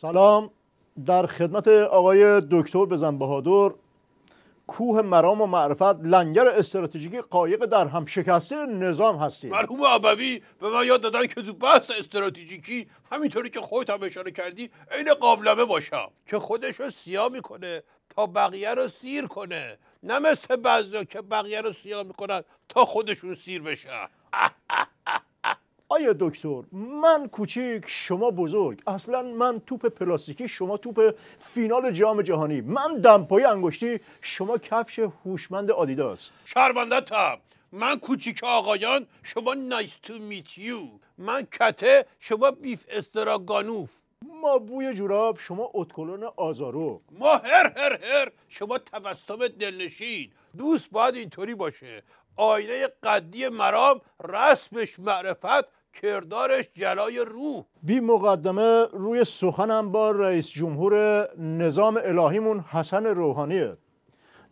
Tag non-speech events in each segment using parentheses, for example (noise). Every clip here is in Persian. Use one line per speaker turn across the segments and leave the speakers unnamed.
سلام در خدمت آقای دکتر بزن بهادر کوه مرام و معرفت لنگر استراتژیکی قایق در هم شکسته نظام هستیم مرحوم
ابوی به من یاد دادن که تو بحث استراتژیکی همینطوری که خودت هم اشاره کردی عین قابلمه باشم که خودش رو سیاه میکنه تا بقیه رو سیر کنه نه مثل بعضی که بقیه رو سیاه میکنن تا خودشون سیر بشن (laughs) آیا
دکتر من کوچیک شما بزرگ اصلا من توپ پلاستیکی شما توپ فینال جام جهانی من دمپای انگشتی شما کفش هوشمند آدیداس
تا من کوچیک آقایان شما نایس تو میت یو من کته شما بیف استراگانوف ما بوی جوراب شما اتکلون آزارو ما هر هر هر شما تبسم دلنشین دوست باید اینطوری باشه آینه قدی مرام رسمش معرفت کردارش جلای
روح بی مقدمه روی سخنم با رئیس جمهور نظام الهیمون حسن روحانیه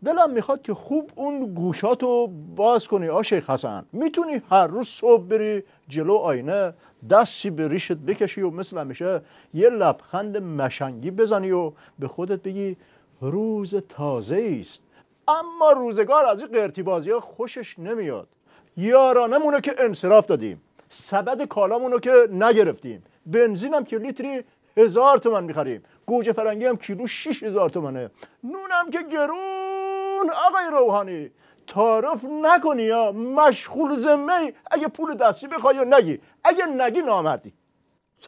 دلم میخواد که خوب اون گوشاتو باز کنی آشیخ حسن میتونی هر روز صبح بری جلو آینه دستی به ریشت بکشی و مثل همیشه یه لبخند مشنگی بزنی و به خودت بگی روز تازه است اما روزگار از این قرتی خوشش نمیاد یارانمونه که انصراف دادیم سبد کالامون رو که نگرفتیم بنزینم که لیتری هزار تومن میخریم گوجه فرنگی هم کیلو شیش هزار تومنه نونم که گرون آقای روحانی تعارف نکنی یا مشغول زمه اگه پول دستی بخوای و نگی اگه نگی نامردی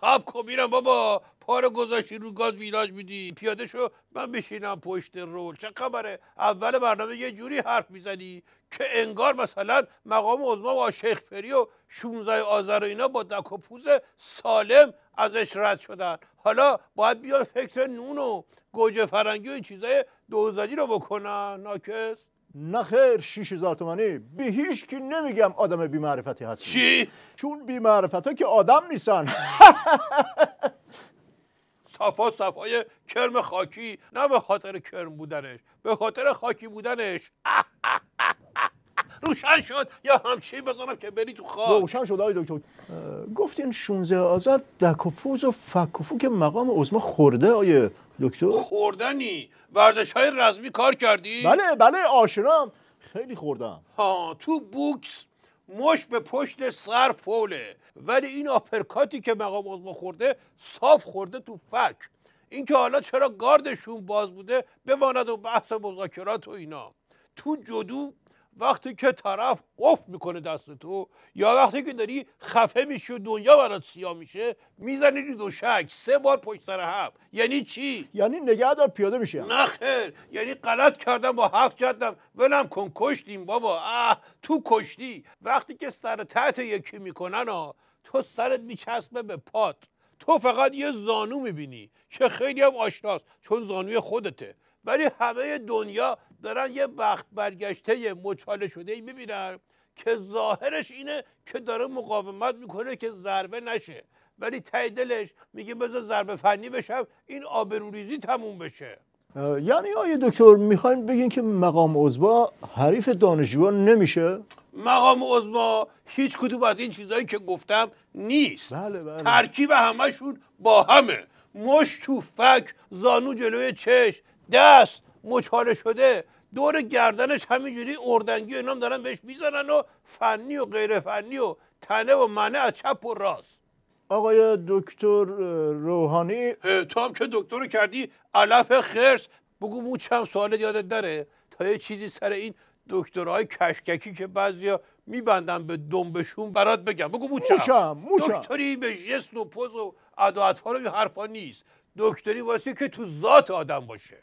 ساب کو میرم بابا پارو گذاشتی رو گاز ویلاج میدی پیاده شو من بشینم پشت رول چه خبره اول برنامه یه جوری حرف میزنی که انگار مثلا مقام عظما و شیخ فری و 16 آذر و اینا با دک و پوز سالم ازش رد شدن حالا باید بیاد فکر نون و گوجه فرنگی و این چیزای دوزدی رو بکنن ناکس نخیر شیش
هزار تومانی به هیچ که نمیگم آدم بی معرفتی هست چی چون بی ها که آدم نیستن (laughs)
صفا صفای کرم خاکی نه به خاطر کرم بودنش به خاطر خاکی بودنش (laughs) روشن شد یا همچی بزنم که بری تو خواب روشن
شد آقای دکتر گفتین 16 آزاد دکوپوز و فکوفو که مقام عظما خورده آیه دکتر
خوردنی ورزش های رزمی کار کردی بله
بله آشنام خیلی خوردم
ها تو بوکس مش به پشت سر فوله ولی این آپرکاتی که مقام عظما خورده صاف خورده تو فک که حالا چرا گاردشون باز بوده بماند و بحث مذاکرات و اینا تو جدو وقتی که طرف قفل میکنه دست تو یا وقتی که داری خفه میشی و دنیا برات سیاه میشه میزنی دو شک سه بار پشت سر هم یعنی چی یعنی دار پیاده میشه نه خیر یعنی غلط کردم با هفت جدم ولم کن کشتیم بابا اه تو کشتی وقتی که سر تحت یکی میکنن تو سرت میچسبه به پات تو فقط یه زانو میبینی که خیلی هم آشناست چون زانوی خودته ولی همه دنیا دارن یه وقت برگشته مچاله شده ای میبینن که ظاهرش اینه که داره مقاومت میکنه که ضربه نشه ولی ته دلش میگه بذار ضربه فنی بشم این آبروریزی تموم بشه
یعنی آیه دکتر میخواین بگین که مقام عضوا حریف دانشجوان نمیشه
مقام عضوا هیچ کدوم از این چیزهایی که گفتم نیست بله بله. ترکیب همشون با همه مش تو فک زانو جلوی چشم دست مچاله شده دور گردنش همینجوری اردنگی اینام دارن بهش میزنن و فنی و غیر فنی و تنه و منه از چپ و راست
آقای دکتر روحانی
تو هم که دکتر کردی علف خرس بگو موچم سوالت یادت داره تا یه چیزی سر این دکترهای کشککی که بعضیا میبندن به دنبشون برات بگم بگو موچم دکتری به جست و پوز و و رو حرفا نیست دکتری واسه که تو ذات آدم باشه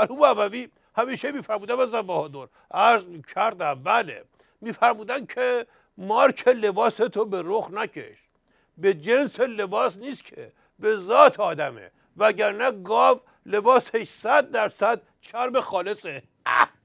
مرحوم ابوی همیشه میفرمودن با بهادر عرض کردم بله میفرمودن که مارک لباس تو به رخ نکش به جنس لباس نیست که به ذات آدمه وگرنه گاو لباسش صد درصد چرم خالصه (laughs)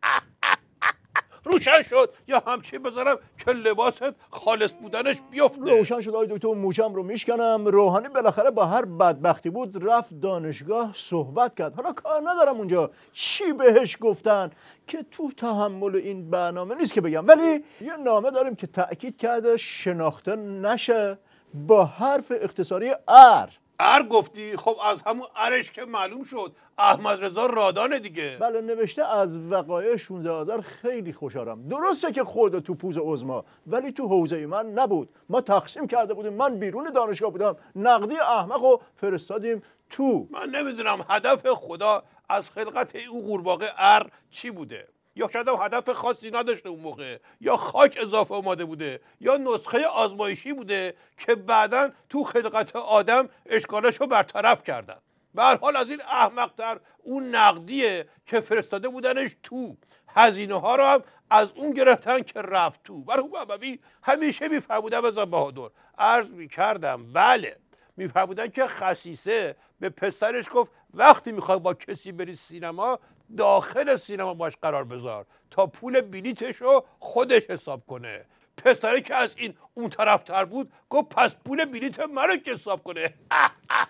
روشن شد یا همچی بذارم که لباست خالص بودنش بیفته روشن شد آی دکتر موچم
رو میشکنم روحانی بالاخره با هر بدبختی بود رفت دانشگاه صحبت کرد حالا کار ندارم اونجا چی بهش گفتن که تو تحمل این برنامه نیست که بگم ولی یه نامه داریم که تاکید کرده شناخته نشه با حرف اختصاری ار
ار گفتی خب از همون ارش که معلوم شد احمد رضا رادانه دیگه
بله نوشته از وقایع 16 آذر خیلی خوشحالم درسته که خدا تو پوز عزما ولی تو حوزه من نبود ما تقسیم کرده بودیم من بیرون دانشگاه بودم نقدی احمق و فرستادیم تو
من نمیدونم هدف خدا از خلقت او قورباغه ار چی بوده یا شاید هدف خاصی نداشته اون موقع یا خاک اضافه اومده بوده یا نسخه آزمایشی بوده که بعدا تو خلقت آدم اشکالش رو برطرف کردن به حال از این احمقتر اون نقدیه که فرستاده بودنش تو هزینه ها رو هم از اون گرفتن که رفت تو برای اون همیشه بودم از بهادر عرض میکردم بله میفرمودن که خصیصه به پسرش گفت وقتی میخوای با کسی بری سینما داخل سینما باش قرار بذار تا پول بلیتش رو خودش حساب کنه پسره که از این اون طرف تر بود گفت پس پول بلیت من رو حساب کنه (laughs)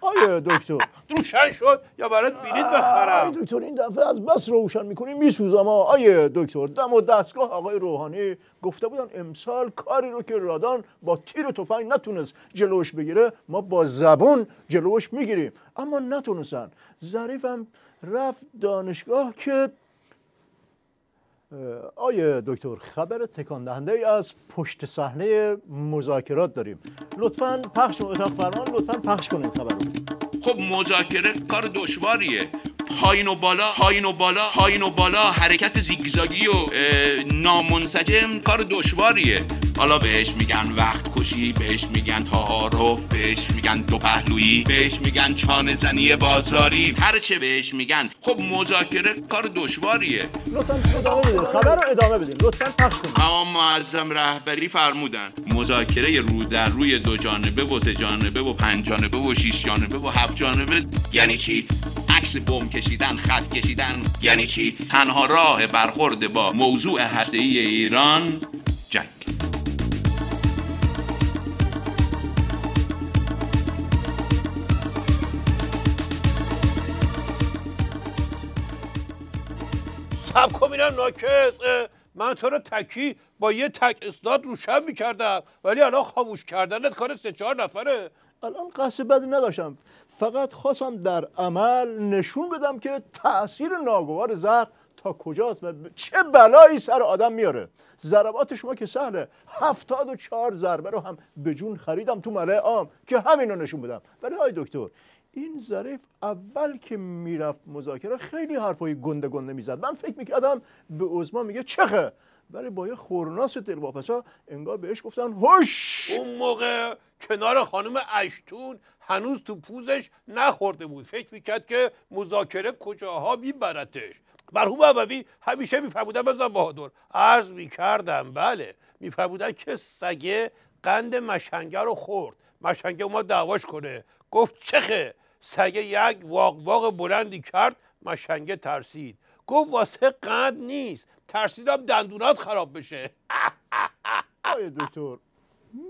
آیا دکتر روشن شد یا برات بلیت بخرم
دکتر این دفعه از بس روشن میکنی میسوزم آیا دکتر دم و دستگاه آقای روحانی گفته بودن امسال کاری رو که رادان با تیر و تفنگ نتونست جلوش بگیره ما با زبون جلوش میگیریم اما نتونستن ظریفم رفت دانشگاه که آیا دکتر خبر تکان دهنده از پشت صحنه مذاکرات داریم لطفا پخش اتاق فرمان لطفا پخش کنید خبر
خب مذاکره کار دشواریه پایین و بالا پایین و بالا پایین و بالا حرکت زیگزاگی و نامنسجم کار دشواریه حالا بهش میگن وقت کشی بهش میگن تعارف بهش میگن دو پهلویی بهش میگن چانه زنی بازاری هر چه بهش میگن خب مذاکره کار دشواریه لطفاً خبر رو ادامه بدید لطفا پخش کنید تمام معظم رهبری فرمودن مذاکره رو در روی دو جانبه و سه جانبه و پنج جانبه و شش جانبه و هفت جانبه یعنی چی عکس بم کشیدن خط کشیدن یعنی چی تنها راه برخورد با موضوع هسته ای ایران سب کن میرم ناکس من تو رو تکی با یه تک اصداد روشن میکردم ولی الان خاموش کردنت کار سه چهار نفره
الان قصد بدی نداشتم فقط خواستم در عمل نشون بدم که تاثیر ناگوار زر تا کجاست و چه بلایی سر آدم میاره ضربات شما که سهله هفتاد و چهار ضربه رو هم به جون خریدم تو مله عام که همین رو نشون بدم ولی های دکتر این ظریف اول که میرفت مذاکره خیلی حرفای گنده گنده میزد من فکر میکردم به عثمان میگه چخه ولی با یه خورناس دلواپسا انگار بهش گفتن هوش
اون موقع کنار خانم اشتون هنوز تو پوزش نخورده بود فکر میکرد که مذاکره کجاها میبرتش مرحوم ابوی همیشه میفرمودن بزن بهادر عرض میکردم بله میفرمودن که سگه قند مشنگه رو خورد مشنگه ما دعواش کنه گفت چخه سگه یک واق واق بلندی کرد مشنگه ترسید گفت واسه قد نیست ترسیدم دندونات خراب بشه (laughs) آیا دکتر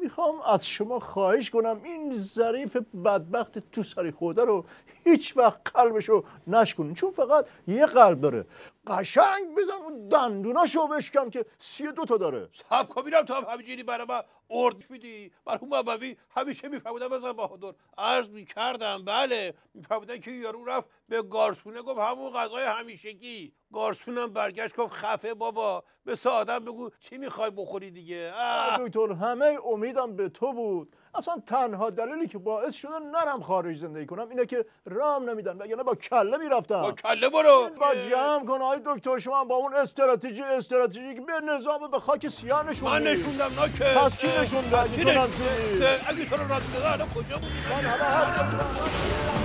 میخوام از شما خواهش کنم این ظریف بدبخت تو سری خوده رو هیچ وقت قلبش رو نشکنین چون فقط یه قلب داره قشنگ بزن اون دندوناشو بشکم که سی دو تا داره
سب که خب میرم تا همینجوری برای من ارد میدی اون ابوی همیشه میفهمودن بزن بهادر عرض میکردم بله میفهمودن که یارو رفت به گارسونه گفت همون غذای همیشگی گارسونم برگشت گفت خفه بابا به آدم بگو چی میخوای بخوری دیگه
دکتر همه امیدم به تو بود اصلا تنها دلیلی که باعث شده نرم خارج زندگی کنم اینه که رام نمیدن وگرنه با کله میرفتم با کله برو یعنی با جمع کن های دکتر شما با اون استراتژی که به نظام به خاک سیاه نشون من نشوندم نه که پس کی نشونده اگه تو راست کجا بودی من